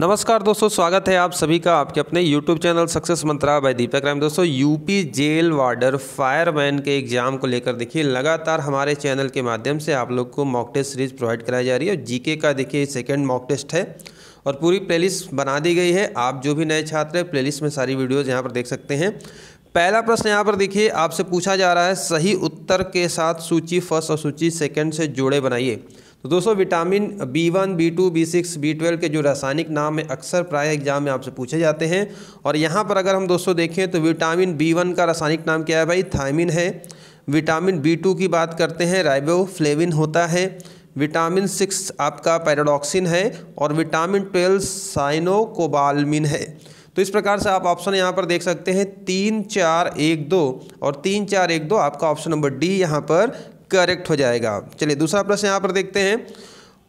नमस्कार दोस्तों स्वागत है आप सभी का आपके अपने YouTube channel success mantra by Deepak Ram दोस्तों यूपी जेल वार्डर फायरमैन के एग्जाम को लेकर देखिए लगातार हमारे चैनल के माध्यम से आप लोग को मॉक टेस्ट सीरीज प्रोवाइड कराई जा रही है और जीके का देखिए सेकेंड मॉक टेस्ट है और पूरी प्ले बना दी गई है आप जो भी नए छात्र हैं प्ले में सारी वीडियोज़ यहाँ पर देख सकते हैं पहला प्रश्न यहाँ पर देखिए आपसे पूछा जा रहा है सही उत्तर के साथ सूची फर्स्ट और सूची सेकेंड से जोड़े बनाइए तो दोस्तों vitamin B one B two B six B twelve के जो रासायनिक नाम है अक्सर प्राय एग्जाम में आपसे पूछे जाते हैं और यहाँ पर अगर हम दोस्तों देखें तो विटामिन बी वन का रासायनिक नाम क्या है भाई थायमिन है विटामिन बी टू की बात करते हैं राइबोफ्लेविन होता है विटामिन सिक्स आपका पैराडॉक्सिन है और विटामिन ट्वेल्व साइनोकोबालमिन है तो इस प्रकार से आप ऑप्शन यहाँ पर देख सकते हैं तीन चार एक दो और तीन चार एक दो आपका ऑप्शन नंबर डी यहाँ पर करेक्ट हो जाएगा चलिए दूसरा प्रश्न यहाँ पर देखते हैं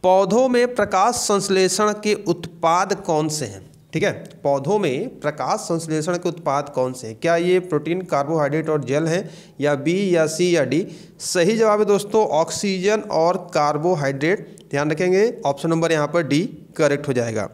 पौधों में प्रकाश संश्लेषण के उत्पाद कौन से हैं ठीक है पौधों में प्रकाश संश्लेषण के उत्पाद कौन से हैं क्या ये प्रोटीन कार्बोहाइड्रेट और जल हैं या बी या सी या डी सही जवाब है दोस्तों ऑक्सीजन और कार्बोहाइड्रेट ध्यान रखेंगे ऑप्शन नंबर यहाँ पर डी करेक्ट हो जाएगा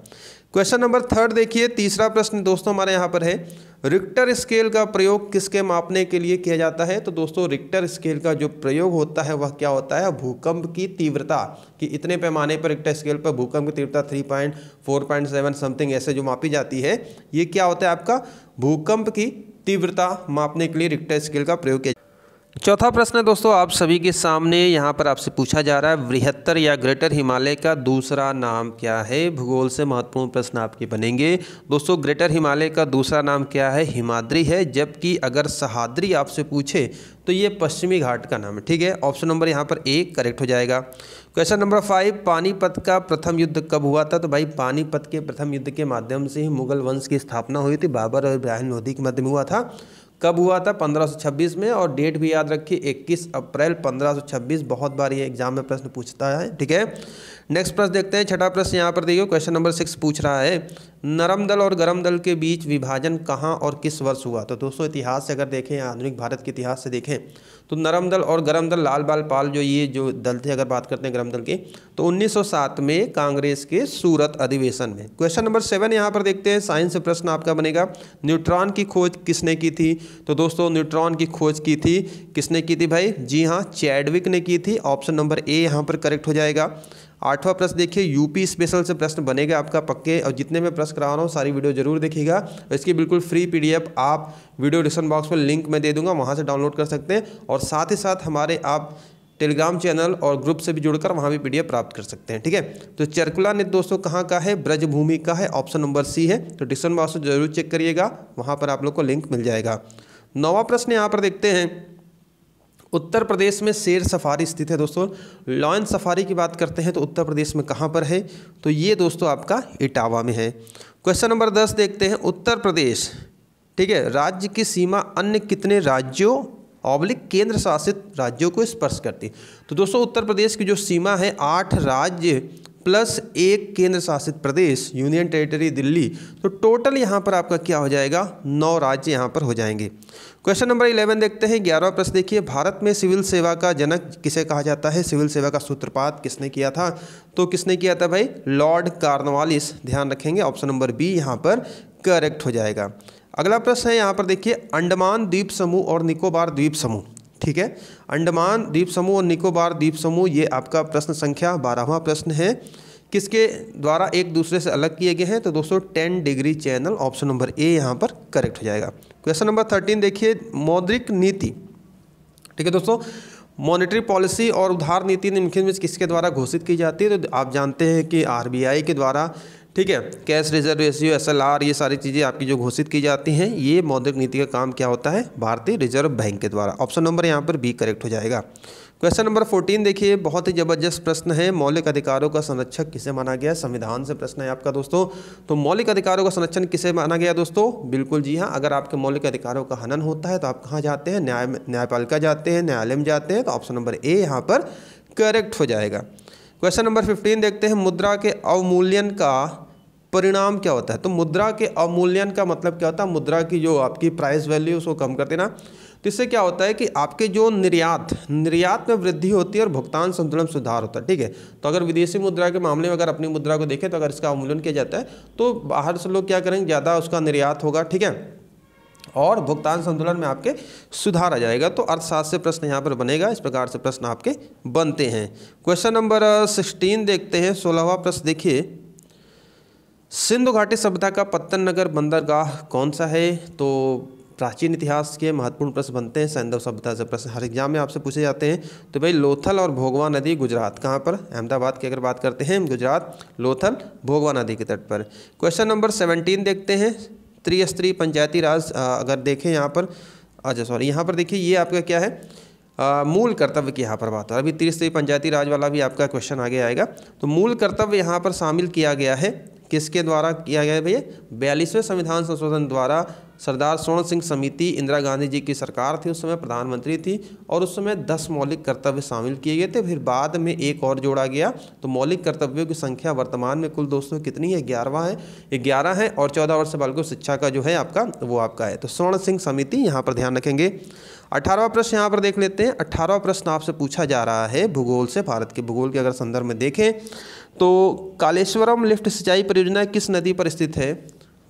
क्वेश्चन नंबर थर्ड देखिए तीसरा प्रश्न दोस्तों हमारे यहाँ पर है रिक्टर स्केल का प्रयोग किसके मापने के लिए किया जाता है तो दोस्तों रिक्टर स्केल का जो प्रयोग होता है वह क्या होता है भूकंप की तीव्रता कि इतने पैमाने पर रिक्टर स्केल पर भूकंप की तीव्रता three point four point seven something ऐसे जो मापी जाती है ये क्या होता है आपका भूकंप की तीव्रता मापने के लिए रिक्टर स्केल का प्रयोग किया चौथा प्रश्न है दोस्तों आप सभी के सामने यहाँ पर आपसे पूछा जा रहा है बृहत्तर या ग्रेटर हिमालय का दूसरा नाम क्या है भूगोल से महत्वपूर्ण प्रश्न आपके बनेंगे दोस्तों ग्रेटर हिमालय का दूसरा नाम क्या है हिमाद्री है जबकि अगर सहाद्री आपसे पूछे तो ये पश्चिमी घाट का नाम है ठीक है ऑप्शन नंबर यहाँ पर एक करेक्ट हो जाएगा क्वेश्चन नंबर फाइव पानीपत का प्रथम युद्ध कब हुआ था तो भाई पानीपत के प्रथम युद्ध के माध्यम से ही मुगल वंश की स्थापना हुई थी बाबर और इब्राहिम लोधी के मध्य में हुआ था कब हुआ था 1526 में और डेट भी याद रखिए 21 अप्रैल 1526 बहुत बार ये एग्जाम में प्रश्न पूछता है ठीक है नेक्स्ट प्रश्न देखते हैं छठा प्रश्न यहाँ पर देखिए क्वेश्चन नंबर सिक्स पूछ रहा है नरम दल और गर्म दल के बीच विभाजन कहाँ और किस वर्ष हुआ तो दोस्तों इतिहास से अगर देखें आधुनिक भारत के इतिहास से देखें तो नरम दल और गर्म दल लाल बाल पाल जो ये जो दल थे अगर बात करते हैं गर्म दल के तो 1907 में कांग्रेस के सूरत अधिवेशन में क्वेश्चन नंबर सेवन यहाँ पर देखते हैं साइंस से प्रश्न आपका बनेगा न्यूट्रॉन की खोज किसने की थी तो दोस्तों न्यूट्रॉन की खोज की थी किसने की थी भाई जी हाँ चैडविक ने की थी ऑप्शन नंबर ए यहाँ पर करेक्ट हो जाएगा आठवां प्रश्न देखिए यूपी स्पेशल से प्रश्न बनेगा आपका पक्के और जितने मैं प्रश्न करा रहा हूँ सारी वीडियो जरूर देखिएगा इसकी बिल्कुल फ्री पीडीएफ आप वीडियो डिस्क्रिप्शन बॉक्स में लिंक मैं दे दूंगा वहाँ से डाउनलोड कर सकते हैं और साथ ही साथ हमारे आप टेलीग्राम चैनल और ग्रुप से भी जुड़कर वहाँ भी पीडीएफ प्राप्त कर सकते हैं ठीक है तो चरकुला ने दोस्तों कहाँ का है ब्रजभूमि का है ऑप्शन नंबर सी है तो डिस्क्रिप्शन बॉक्स में जरूर चेक करिएगा वहाँ पर आप लोग को लिंक मिल जाएगा नौवा प्रश्न यहाँ पर देखते हैं उत्तर प्रदेश में शेर सफारी स्थित है दोस्तों लॉयन सफारी की बात करते हैं तो उत्तर प्रदेश में कहाँ पर है तो ये दोस्तों आपका इटावा में है क्वेश्चन नंबर दस देखते हैं उत्तर प्रदेश ठीक है राज्य की सीमा अन्य कितने राज्यों ऑब्लिक केंद्र शासित राज्यों को स्पर्श करती है तो दोस्तों उत्तर प्रदेश की जो सीमा है आठ राज्य प्लस एक केंद्र शासित प्रदेश यूनियन टेरिटरी दिल्ली तो टोटल यहाँ पर आपका क्या हो जाएगा नौ राज्य यहाँ पर हो जाएंगे क्वेश्चन नंबर इलेवन देखते हैं ग्यारहवा प्रश्न देखिए भारत में सिविल सेवा का जनक किसे कहा जाता है सिविल सेवा का सूत्रपात किसने किया था तो किसने किया था भाई लॉर्ड कार्नवालिस ध्यान रखेंगे ऑप्शन नंबर बी यहाँ पर करेक्ट हो जाएगा अगला प्रश्न है यहाँ पर देखिए अंडमान द्वीप समूह और निकोबार द्वीप समूह ठीक है अंडमान द्वीप समूह और निकोबार द्वीप समूह ये आपका प्रश्न संख्या बारहवा प्रश्न है किसके द्वारा एक दूसरे से अलग किए गए हैं तो दोस्तों ten degree channel option number A यहाँ पर करेक्ट हो जाएगा क्वेश्चन नंबर थर्टीन देखिए मौद्रिक नीति ठीक है दोस्तों मॉनेटरी पॉलिसी और उधार नीति निम्नलिखित में किसके द्वारा घोषित की जाती है तो आप जानते हैं कि आरबीआई के द्वारा ठीक है कैश रिजर्व रेशियो एस ये सारी चीज़ें आपकी जो घोषित की जाती हैं ये मौद्रिक नीति का काम क्या होता है भारतीय रिजर्व बैंक के द्वारा ऑप्शन नंबर यहाँ पर बी करेक्ट हो जाएगा क्वेश्चन नंबर फोर्टीन देखिए बहुत ही जबरदस्त प्रश्न है मौलिक अधिकारों का संरक्षक किसे माना गया संविधान से प्रश्न है आपका दोस्तों तो मौलिक अधिकारों का संरक्षण किसे माना गया दोस्तों बिल्कुल जी हाँ अगर आपके मौलिक अधिकारों का हनन होता है तो आप कहाँ जाते हैं न्याय न्यायपालिका जाते हैं न्यायालय में जाते हैं तो ऑप्शन नंबर ए यहाँ पर करेक्ट हो जाएगा क्वेश्चन नंबर फिफ्टीन देखते हैं मुद्रा के अवमूल्यन का परिणाम क्या होता है तो मुद्रा के अवमूल्यन का मतलब क्या होता है मुद्रा की जो आपकी प्राइस वैल्यू उसको कम कर देना तो इससे क्या होता है कि आपके जो निर्यात निर्यात में वृद्धि होती है और भुगतान संतुलन सुधार होता है ठीक है तो अगर विदेशी मुद्रा के मामले में अगर अपनी मुद्रा को देखें तो अगर इसका अवमूल्यन किया जाता है तो बाहर से लोग क्या करेंगे ज़्यादा उसका निर्यात होगा ठीक है और भुगतान संतुलन में आपके सुधार आ जाएगा तो अर्थशास्त्र प्रश्न यहाँ पर बनेगा इस प्रकार से प्रश्न आपके बनते हैं क्वेश्चन नंबर सिक्सटीन देखते हैं सोलहवा प्रश्न देखिए सिंधु घाटी सभ्यता का पत्तन नगर बंदरगाह कौन सा है तो प्राचीन इतिहास के महत्वपूर्ण प्रश्न बनते हैं सैंधव सभ्यता से प्रश्न हर एग्जाम में आपसे पूछे जाते हैं तो भाई लोथल और भोगवा नदी गुजरात कहाँ पर अहमदाबाद की अगर बात करते हैं गुजरात लोथल भोगवा नदी के तट पर क्वेश्चन नंबर सेवनटीन देखते हैं त्रिस्तरीय पंचायती राज अगर देखें यहाँ पर अच्छा सॉरी यहाँ पर देखिए ये आपका क्या है आ, मूल कर्तव्य की यहाँ पर बात है अभी त्रिस्तरीय पंचायती राज वाला भी आपका क्वेश्चन आगे आएगा तो मूल कर्तव्य यहाँ पर शामिल किया गया है किसके द्वारा किया गया भैया बयालीसवें संविधान संशोधन द्वारा सरदार स्वर्ण सिंह समिति इंदिरा गांधी जी की सरकार थी उस समय प्रधानमंत्री थी और उस समय दस मौलिक कर्तव्य शामिल किए गए थे फिर बाद में एक और जोड़ा गया तो मौलिक कर्तव्यों की संख्या वर्तमान में कुल दोस्तों कितनी है ग्यारहवा है ग्यारह है और चौदह वर्ष से बालकों शिक्षा का जो है आपका वो आपका है तो स्वर्ण सिंह समिति यहाँ पर ध्यान रखेंगे अठारहवा प्रश्न यहाँ पर देख लेते हैं अठारहवा प्रश्न आपसे पूछा जा रहा है भूगोल से भारत के भूगोल के अगर संदर्भ में देखें तो कालेश्वरम लिफ्ट सिंचाई परियोजना किस नदी पर स्थित है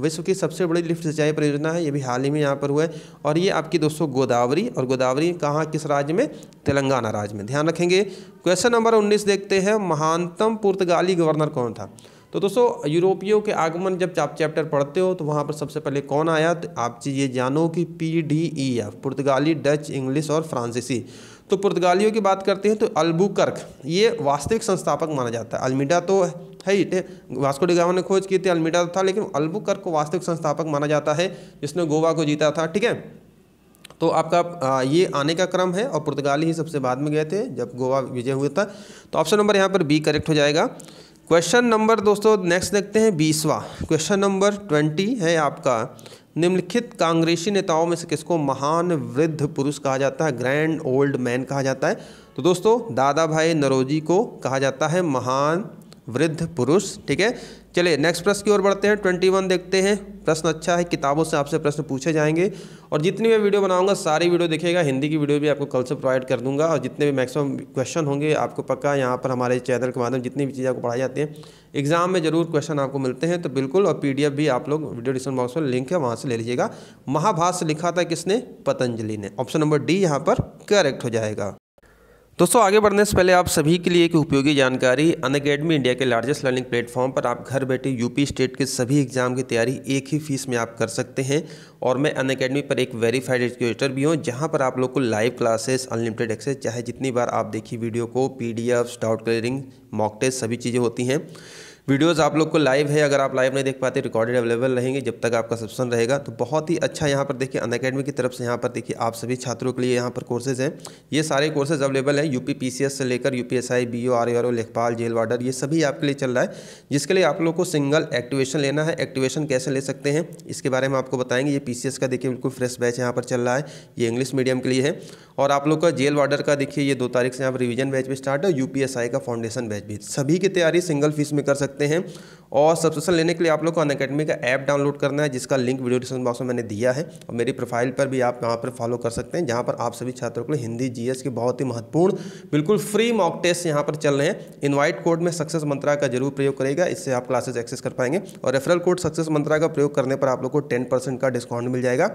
विश्व की सबसे बड़ी लिफ्ट सिंचाई परियोजना है ये भी हाल ही में यहाँ पर हुआ है और ये आपकी दोस्तों गोदावरी और गोदावरी कहाँ किस राज्य में तेलंगाना राज्य में ध्यान रखेंगे क्वेश्चन नंबर उन्नीस देखते हैं महानतम पुर्तगाली गवर्नर कौन था तो दोस्तों यूरोपियों के आगमन जब आप चैप्टर पढ़ते हो तो वहाँ पर सबसे पहले कौन आया तो आप ये जानो कि पी डी ई एफ पुर्तगाली डच इंग्लिश और फ्रांसीसी तो पुर्तगालियों की बात करते हैं तो अल्बुकर्क ये वास्तविक संस्थापक माना जाता है अल्मीडा तो है ये वास्को डिगामा ने खोज की थी अल्मीडा तो था लेकिन अल्बुकर्क को वास्तविक संस्थापक माना जाता है जिसने गोवा को जीता था ठीक है तो आपका ये आने का क्रम है और पुर्तगाली ही सबसे बाद में गए थे जब गोवा विजय हुआ था तो ऑप्शन नंबर यहाँ पर बी करेक्ट हो जाएगा क्वेश्चन नंबर दोस्तों नेक्स्ट देखते हैं बीसवा क्वेश्चन नंबर ट्वेंटी है आपका निम्नलिखित कांग्रेसी नेताओं में से किसको महान वृद्ध पुरुष कहा जाता है ग्रैंड ओल्ड मैन कहा जाता है तो दोस्तों दादा भाई नरोजी को कहा जाता है महान वृद्ध पुरुष ठीक है चलिए नेक्स्ट प्रश्न की ओर बढ़ते हैं ट्वेंटी वन देखते हैं प्रश्न अच्छा है किताबों से आपसे प्रश्न पूछे जाएंगे और जितनी मैं वीडियो बनाऊंगा सारी वीडियो देखिएगा हिंदी की वीडियो भी आपको कल से प्रोवाइड कर दूंगा और जितने भी मैक्सिमम क्वेश्चन होंगे आपको पक्का यहाँ पर हमारे चैनल के माध्यम जितनी भी चीज़ें आपको पढ़ाई जाती हैं एग्जाम में जरूर क्वेश्चन आपको मिलते हैं तो बिल्कुल और पी भी आप लोग वीडियो डिस्क्रिप्शन बॉक्स में लिंक है वहाँ से ले लीजिएगा महाभाष लिखा था किसने पतंजलि ने ऑप्शन नंबर डी यहाँ पर करेक्ट हो जाएगा दोस्तों आगे बढ़ने से पहले आप सभी के लिए एक उपयोगी जानकारी अन अकेडमी इंडिया के लार्जेस्ट लर्निंग प्लेटफॉर्म पर आप घर बैठे यूपी स्टेट के सभी एग्जाम की तैयारी एक ही फीस में आप कर सकते हैं और मैं अन अकेडमी पर एक वेरीफाइड एजुकेटर भी हूँ जहाँ पर आप लोग को लाइव क्लासेस अनलिमिटेड एक्सेस चाहे जितनी बार आप देखी वीडियो को पी डाउट क्लियरिंग मॉक टेस्ट सभी चीज़ें होती हैं वीडियोज़ आप लोग को लाइव है अगर आप लाइव नहीं देख पाते रिकॉर्डेड अवेलेबल रहेंगे जब तक आपका सब्सक्रिप्शन रहेगा तो बहुत ही अच्छा यहाँ पर देखिए अन अकेडमी की तरफ से यहाँ पर देखिए आप सभी छात्रों के लिए यहाँ पर कोर्सेज हैं ये सारे कोर्सेज अवेलेबल हैं यूपी पी से लेकर यू यूपीएसआई आर ओ लेखपाल जेल वार्डर ये सभी आपके लिए चल रहा है जिसके लिए आप लोग को सिंगल एक्टिवेशन लेना है एक्टिवेशन कैसे ले सकते हैं इसके बारे में आपको बताएंगे ये पी का देखिए बिल्कुल फ्रेश बैच यहाँ पर चल रहा है ये इंग्लिश मीडियम के लिए है और आप लोग का जेल वार्डर का देखिए ये दो तारीख से यहाँ पर रिविजन बैच भी स्टार्ट है यू का फाउंडेशन बैच भी सभी की तैयारी सिंगल फीस में कर सकते सकते हैं और सब्सक्रिप्शन लेने के लिए आप लोग को अन अकेडमी का ऐप डाउनलोड करना है जिसका लिंक वीडियो डिस्क्रिप्शन बॉक्स में मैंने दिया है और मेरी प्रोफाइल पर भी आप यहाँ पर फॉलो कर सकते हैं जहाँ पर आप सभी छात्रों के लिए हिंदी जीएस के बहुत ही महत्वपूर्ण बिल्कुल फ्री मॉक टेस्ट यहाँ पर चल रहे हैं इन्वाइट कोड में सक्सेस मंत्रा का जरूर प्रयोग करेगा इससे आप क्लासेज एक्सेस कर पाएंगे और रेफरल कोड सक्सेस मंत्रा का प्रयोग करने पर आप लोग को टेन का डिस्काउंट मिल जाएगा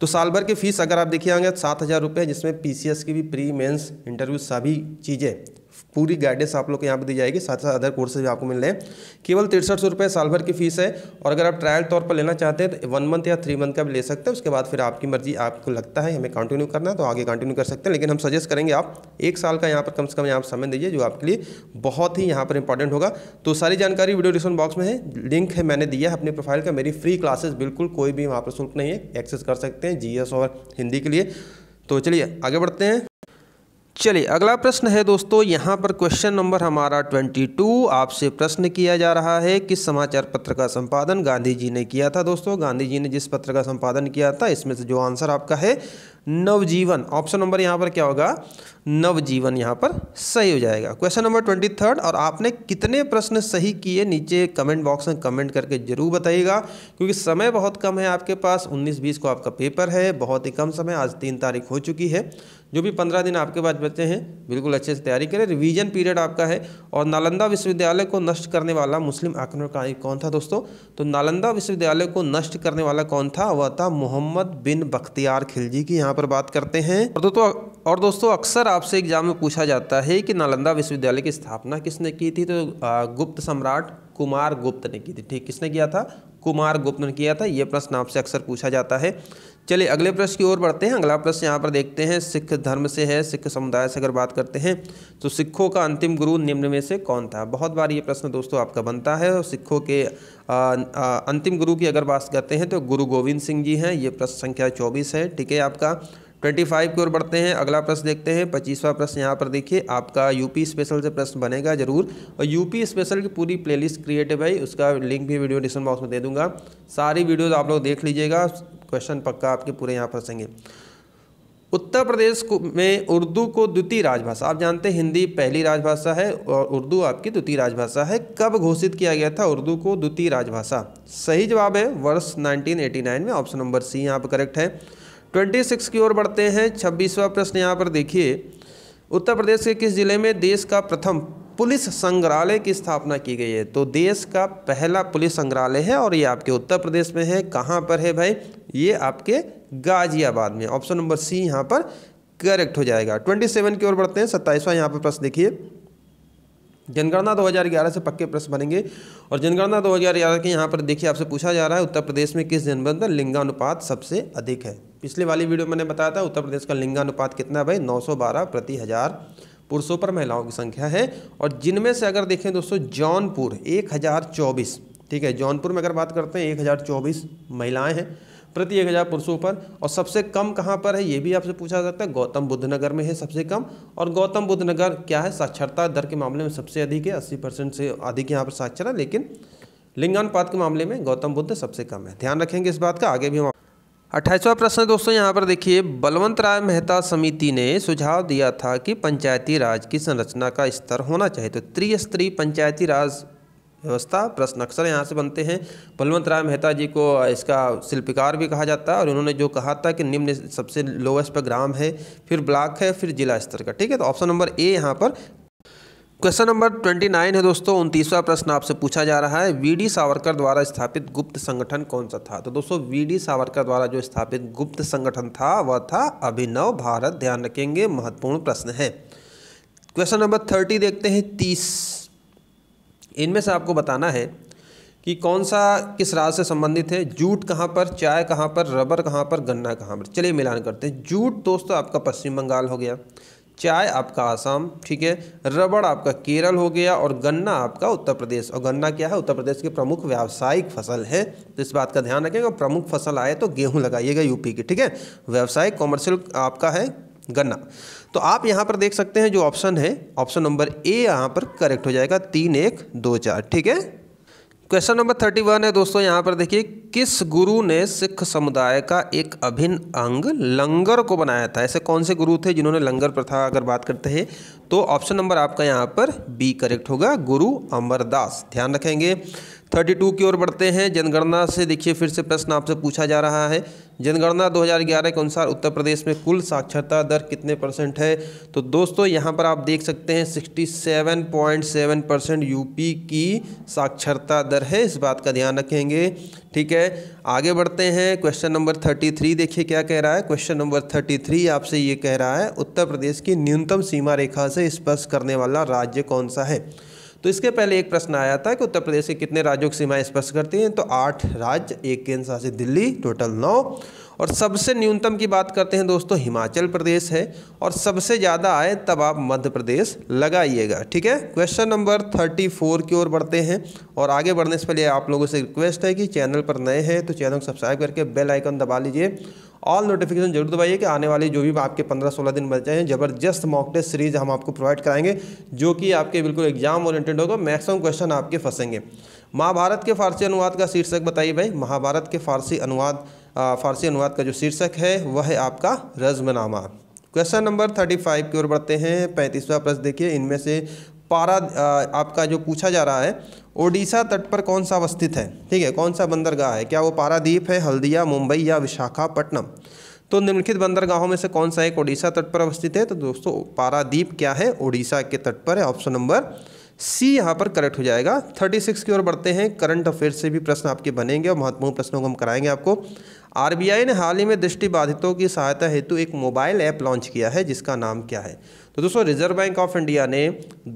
तो साल भर की फीस अगर आप देखिए आएंगे सात जिसमें पी की भी प्री मेन्स इंटरव्यू सभी चीज़ें पूरी गाइडेंस आप लोग को यहाँ पर दी जाएगी साथ साथ अदर कोर्सेज आपको मिल रहे हैं केवल तिरसठ सौ रुपये साल भर की फीस है और अगर आप ट्रायल तौर पर लेना चाहते हैं तो वन मंथ या थ्री मंथ का भी ले सकते हैं उसके बाद फिर आपकी मर्जी आपको लगता है हमें कंटिन्यू करना है तो आगे कंटिन्यू कर सकते हैं लेकिन हम सजेस्ट करेंगे आप एक साल का यहाँ पर कम से कम यहाँ समय दीजिए जो आपके लिए बहुत ही यहाँ पर इंपॉर्टेंट होगा तो सारी जानकारी वीडियो डिस्क्रिप्शन बॉक्स में है लिंक है मैंने दिया है अपने प्रोफाइल का मेरी फ्री क्लासेस बिल्कुल कोई भी वहाँ पर शुल्क नहीं है एक्सेस कर सकते हैं जी और हिंदी के लिए तो चलिए आगे बढ़ते हैं चलिए अगला प्रश्न है दोस्तों यहाँ पर क्वेश्चन नंबर हमारा 22 आपसे प्रश्न किया जा रहा है किस समाचार पत्र का संपादन गांधी जी ने किया था दोस्तों गांधी जी ने जिस पत्र का संपादन किया था इसमें से जो आंसर आपका है नवजीवन ऑप्शन नंबर यहाँ पर क्या होगा नवजीवन यहाँ पर सही हो जाएगा क्वेश्चन नंबर ट्वेंटी थर्ड और आपने कितने प्रश्न सही किए नीचे कमेंट बॉक्स में कमेंट करके जरूर बताइएगा क्योंकि समय बहुत कम है आपके पास उन्नीस बीस को आपका पेपर है बहुत ही कम समय आज तीन तारीख हो चुकी है जो भी पंद्रह दिन आपके पास बचे हैं बिल्कुल अच्छे से तैयारी करें रिवीजन पीरियड आपका है और नालंदा विश्वविद्यालय को नष्ट करने वाला मुस्लिम आक्रमणकारी कौन था दोस्तों तो नालंदा विश्वविद्यालय को नष्ट करने वाला कौन था वह था मोहम्मद बिन बख्तियार खिलजी की यहाँ पर बात करते हैं और दोस्तों और दोस्तों अक्सर आपसे एग्जाम में पूछा जाता है कि नालंदा विश्वविद्यालय की स्थापना किसने की थी तो गुप्त सम्राट कुमार गुप्त ने की थी ठीक किसने किया था कुमार गुप्त ने किया था यह प्रश्न आपसे अक्सर पूछा जाता है चलिए अगले प्रश्न की ओर बढ़ते हैं अगला प्रश्न यहाँ पर देखते हैं सिख धर्म से है सिख समुदाय से अगर बात करते हैं तो सिखों का अंतिम गुरु निम्न में से कौन था बहुत बार ये प्रश्न दोस्तों आपका बनता है और सिखों के आ, आ, अंतिम गुरु की अगर बात करते हैं तो गुरु गोविंद सिंह जी हैं ये प्रश्न संख्या चौबीस है ठीक है आपका ट्वेंटी फाइव की ओर बढ़ते हैं अगला प्रश्न देखते हैं पच्चीसवा प्रश्न यहाँ पर देखिए आपका यूपी स्पेशल से प्रश्न बनेगा जरूर और यूपी स्पेशल की पूरी प्लेलिस्ट क्रिएट है भाई उसका लिंक भी वीडियो डिस्क्रिप्शन बॉक्स में दे दूंगा सारी वीडियोज़ आप लोग देख लीजिएगा क्वेश्चन पक्का आपके पूरे यहाँ फंसेंगे उत्तर प्रदेश में उर्दू को द्वितीय राजभाषा आप जानते हैं हिंदी पहली राजभाषा है और उर्दू आपकी द्वितीय राजभाषा है कब घोषित किया गया था उर्दू को द्वितीय राजभाषा सही जवाब है वर्ष 1989 में ऑप्शन नंबर सी यहाँ पर करेक्ट है ट्वेंटी सिक्स की ओर बढ़ते हैं छब्बीसवा प्रश्न यहाँ पर देखिए उत्तर प्रदेश के किस जिले में देश का प्रथम पुलिस संग्रहालय की स्थापना की गई है तो देश का पहला पुलिस संग्रहालय है और ये आपके उत्तर प्रदेश में है कहाँ पर है भाई ये आपके गाजियाबाद में ऑप्शन नंबर सी यहाँ पर करेक्ट हो जाएगा ट्वेंटी सेवन की ओर बढ़ते हैं सत्ताईसवां यहाँ पर प्रश्न देखिए जनगणना 2011 से पक्के प्रश्न बनेंगे और जनगणना 2011 के यहाँ पर देखिए आपसे पूछा जा रहा है उत्तर प्रदेश में किस जनबंध लिंगानुपात सबसे अधिक है पिछले वाली वीडियो मैंने बताया था उत्तर प्रदेश का लिंगानुपात कितना है भाई 912 प्रति हज़ार पुरुषों पर महिलाओं की संख्या है और जिनमें से अगर देखें दोस्तों जौनपुर एक हज़ार चौबीस ठीक है जौनपुर में अगर बात करते हैं एक हज़ार चौबीस महिलाएँ हैं प्रति एक हज़ार पुरुषों पर और सबसे कम कहाँ पर है ये भी आपसे पूछा जाता है गौतम बुद्ध नगर में है सबसे कम और गौतम बुद्ध नगर क्या है साक्षरता दर के मामले में सबसे अधिक है अस्सी परसेंट से अधिक यहाँ पर साक्षर है लेकिन लिंगानुपात के मामले में गौतम बुद्ध सबसे कम है ध्यान रखेंगे इस बात का आगे भी हम अट्ठाईसवा प्रश्न दोस्तों यहाँ पर देखिए बलवंत राय मेहता समिति ने सुझाव दिया था कि पंचायती राज की संरचना का स्तर होना चाहिए तो त्रिस्तरीय पंचायती राज व्यवस्था प्रश्न अक्सर यहाँ से बनते हैं बलवंत राय मेहता जी को इसका शिल्पकार भी कहा जाता है और इन्होंने जो कहा था कि निम्न सबसे लोवेस्ट पर ग्राम है फिर ब्लॉक है फिर जिला स्तर का ठीक है तो ऑप्शन नंबर ए यहाँ पर क्वेश्चन नंबर ट्वेंटी नाइन है दोस्तों उनतीसवा प्रश्न आपसे पूछा जा रहा है वीडी सावरकर द्वारा स्थापित गुप्त संगठन कौन सा था तो दोस्तों वीडी सावरकर द्वारा जो स्थापित गुप्त संगठन था वह था अभिनव भारत ध्यान रखेंगे महत्वपूर्ण प्रश्न है क्वेश्चन नंबर थर्टी देखते हैं तीस इनमें से आपको बताना है कि कौन सा किस राज से संबंधित है जूट कहाँ पर चाय कहाँ पर रबर कहाँ पर गन्ना कहाँ पर चलिए मिलान करते हैं जूट दोस्तों आपका पश्चिम बंगाल हो गया चाय आपका आसाम ठीक है रबड़ आपका केरल हो गया और गन्ना आपका उत्तर प्रदेश और गन्ना क्या है उत्तर प्रदेश की प्रमुख व्यावसायिक फसल है तो इस बात का ध्यान रखेगा प्रमुख फसल आए तो गेहूँ लगाइएगा यूपी की ठीक है व्यावसायिक कॉमर्शियल आपका है गन्ना तो आप यहाँ पर देख सकते हैं जो ऑप्शन है ऑप्शन नंबर ए यहाँ पर करेक्ट हो जाएगा तीन एक दो चार ठीक है क्वेश्चन नंबर थर्टी वन है दोस्तों यहाँ पर देखिए किस गुरु ने सिख समुदाय का एक अभिन्न अंग लंगर को बनाया था ऐसे कौन से गुरु थे जिन्होंने लंगर प्रथा अगर बात करते हैं तो ऑप्शन नंबर आपका यहाँ पर बी करेक्ट होगा गुरु अमरदास ध्यान रखेंगे थर्टी टू की ओर बढ़ते हैं जनगणना से देखिए फिर से प्रश्न आपसे पूछा जा रहा है जनगणना 2011 के अनुसार उत्तर प्रदेश में कुल साक्षरता दर कितने परसेंट है तो दोस्तों यहाँ पर आप देख सकते हैं 67.7 परसेंट यूपी की साक्षरता दर है इस बात का ध्यान रखेंगे ठीक है आगे बढ़ते हैं क्वेश्चन नंबर 33 देखिए क्या कह रहा है क्वेश्चन नंबर 33 आपसे ये कह रहा है उत्तर प्रदेश की न्यूनतम सीमा रेखा से स्पर्श करने वाला राज्य कौन सा है तो इसके पहले एक प्रश्न आया था कि उत्तर प्रदेश के कितने राज्यों की सीमाएं स्पष्ट करती हैं तो आठ राज्य एक केंद्र शासित दिल्ली टोटल नौ और सबसे न्यूनतम की बात करते हैं दोस्तों हिमाचल प्रदेश है और सबसे ज़्यादा आए तब आप मध्य प्रदेश लगाइएगा ठीक है क्वेश्चन नंबर थर्टी फोर की ओर बढ़ते हैं और आगे बढ़ने से पहले आप लोगों से रिक्वेस्ट है कि चैनल पर नए हैं तो चैनल को सब्सक्राइब करके बेल आइकन दबा लीजिए ऑल नोटिफिकेशन जरूर दबाइए कि आने वाले जो भी आपके पंद्रह सोलह दिन बचे हैं जबरदस्त मॉक टेस्ट सीरीज हम आपको प्रोवाइड कराएंगे जो कि आपके बिल्कुल एग्जाम ओरिएंटेड होगा मैक्सिमम क्वेश्चन आपके फंसेंगे महाभारत के फारसी अनुवाद का शीर्षक बताइए भाई महाभारत के फारसी अनुवाद फारसी अनुवाद का जो शीर्षक है वह है आपका Razmnama question number thirty five की ओर बढ़ते हैं पैंतीसवा प्रश्न देखिए इनमें से पारा आपका जो पूछा जा रहा है ओडिशा तट पर कौन सा अवस्थित है ठीक है कौन सा बंदरगाह है क्या वो पारादीप है हल्दिया मुंबई या विशाखापट्टनम तो निम्नलिखित बंदरगाहों में से कौन सा एक ओडिशा तट पर अवस्थित है तो दोस्तों पारादीप क्या है ओडिशा के तट पर है ऑप्शन नंबर सी यहाँ पर करेक्ट हो जाएगा थर्टी सिक्स की ओर बढ़ते हैं करंट अफेयर से भी प्रश्न आपके बनेंगे और महत्वपूर्ण प्रश्नों को हम कराएंगे आपको आरबीआई ने हाल ही में दृष्टिबाधितों की सहायता हेतु एक मोबाइल ऐप लॉन्च किया है जिसका नाम क्या है तो दोस्तों रिजर्व बैंक ऑफ इंडिया ने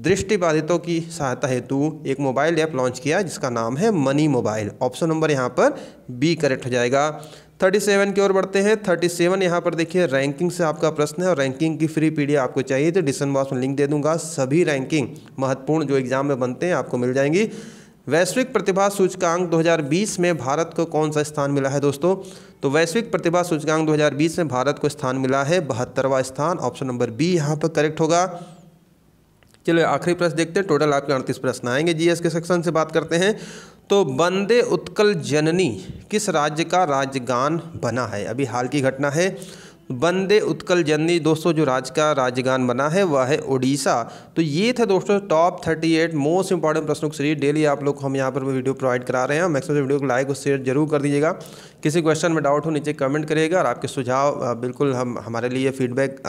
दृष्टिबाधितों की सहायता हेतु एक मोबाइल ऐप लॉन्च किया है जिसका नाम है मनी मोबाइल ऑप्शन नंबर यहाँ पर बी करेक्ट हो जाएगा थर्टी सेवन की ओर बढ़ते हैं थर्टी सेवन यहाँ पर देखिए रैंकिंग से आपका प्रश्न है और रैंकिंग की फ्री पीडीएफ आपको चाहिए तो डिसन बॉक्स में लिंक दे दूंगा सभी रैंकिंग महत्वपूर्ण जो एग्जाम में बनते हैं आपको मिल जाएंगी वैश्विक प्रतिभा सूचकांक 2020 में भारत को कौन सा स्थान मिला है दोस्तों तो वैश्विक प्रतिभा सूचकांक 2020 में भारत को स्थान मिला है बहत्तरवा स्थान ऑप्शन नंबर बी यहाँ पर करेक्ट होगा चलिए आखिरी प्रश्न देखते हैं टोटल आपके अड़तीस प्रश्न आएंगे जीएस के सेक्शन से बात करते हैं तो बंदे उत्कल जननी किस राज्य का राज्यगान बना है अभी हाल की घटना है बंदे उत्कल जननी दोस्तों जो राज्य का राज्यगान बना है वह है उड़ीसा तो ये था दोस्तों top thirty eight most important प्रश्नों की सीरीज डेली आप लोग को हम यहाँ पर वीडियो प्रोवाइड करा रहे हैं मैक्सिमम वीडियो को लाइक और शेयर जरूर कर दीजिएगा किसी क्वेश्चन में डाउट हो नीचे कमेंट करिएगा और आपके सुझाव बिल्कुल हम हमारे लिए फीडबैक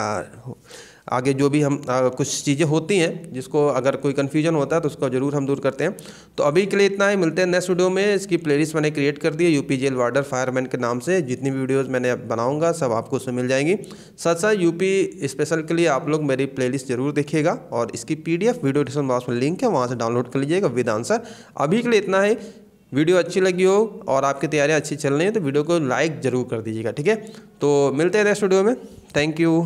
आगे जो भी हम आ, कुछ चीज़ें होती हैं जिसको अगर कोई कन्फ्यूजन होता है तो उसको ज़रूर हम दूर करते हैं तो अभी के लिए इतना ही है, मिलते हैं नेक्स्ट वीडियो में इसकी प्लेलिस्ट मैंने क्रिएट कर दी है यूपी जेल वार्डर फायरमैन के नाम से जितनी भी वीडियोज़ मैंने बनाऊँगा सब आपको उसमें मिल जाएंगी साथ साथ यूपी स्पेशल के लिए आप लोग मेरी प्ले ज़रूर देखिएगा और इसकी पी वीडियो डिस्क्रिप्शन बॉक्स में लिंक है वहाँ से डाउनलोड कर लीजिएगा विद आंसर अभी के लिए इतना है वीडियो अच्छी लगी हो और आपकी तैयारियाँ अच्छी चल रही हैं तो वीडियो को लाइक ज़रूर कर दीजिएगा ठीक है तो मिलते हैं नेक्स्ट वीडियो में थैंक यू